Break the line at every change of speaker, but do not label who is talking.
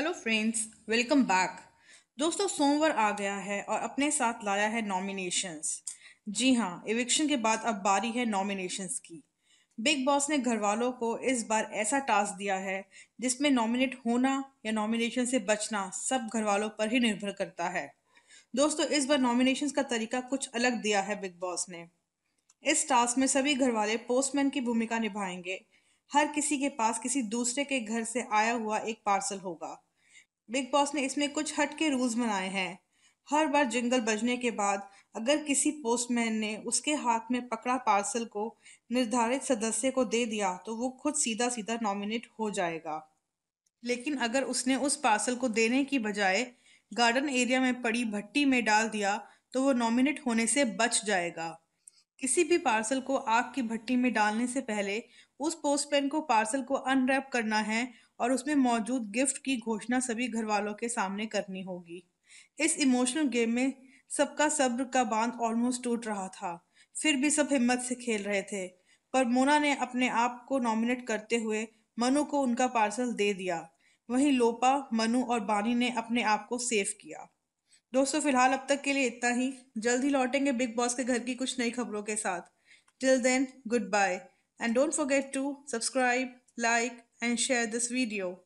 Hello friends welcome back दोस्तों सोमवार आ गया है और अपने साथ लाया है नॉमिनेशंस जी हाँ इविक्शन के बाद अब बारी है नॉमिनेशंस की बिग बॉस ने घर वालों को इस बार ऐसा टास्क दिया है जिसमें नॉमिनेट होना या नॉमिनेशन से बचना सब घर वालों पर ही निर्भर करता है दोस्तों इस बार नॉमिनेशंस का तरीका कुछ अलग दिया है बिग बॉस ने इस टास्क में सभी घर वाले पोस्टमैन की भूमिका निभाएंगे हर किसी के पास किसी दूसरे के घर से आया हुआ एक पार्सल होगा बिग बॉस ने इसमें कुछ हट के रूल्स बनाए हैं हर बार जिंगल बजने के बाद अगर किसी पोस्टमैन ने उसके हाथ में पकड़ा पार्सल को निर्धारित सदस्य को दे दिया तो वो खुद सीधा सीधा नॉमिनेट हो जाएगा लेकिन अगर उसने उस पार्सल को देने की बजाय गार्डन एरिया में पड़ी भट्टी में डाल दिया तो वो नॉमिनेट होने से बच जाएगा किसी भी पार्सल को आग की भट्टी में डालने से पहले उस पोस्टमैन को पार्सल को अनरैप करना है और उसमें मौजूद गिफ्ट की घोषणा सभी घर वालों के सामने करनी होगी इस इमोशनल गेम में सबका सब्र का बांध ऑलमोस्ट टूट रहा था फिर भी सब हिम्मत से खेल रहे थे पर मोना ने अपने आप को नॉमिनेट करते हुए मनु को उनका पार्सल दे दिया वहीं लोपा मनु और बानी ने अपने आप को सेव किया दोस्तों फिलहाल अब तक के लिए इतना ही जल्द ही लौटेंगे बिग बॉस के घर की कुछ नई खबरों के साथ till then goodbye and don't forget to subscribe like and share this video.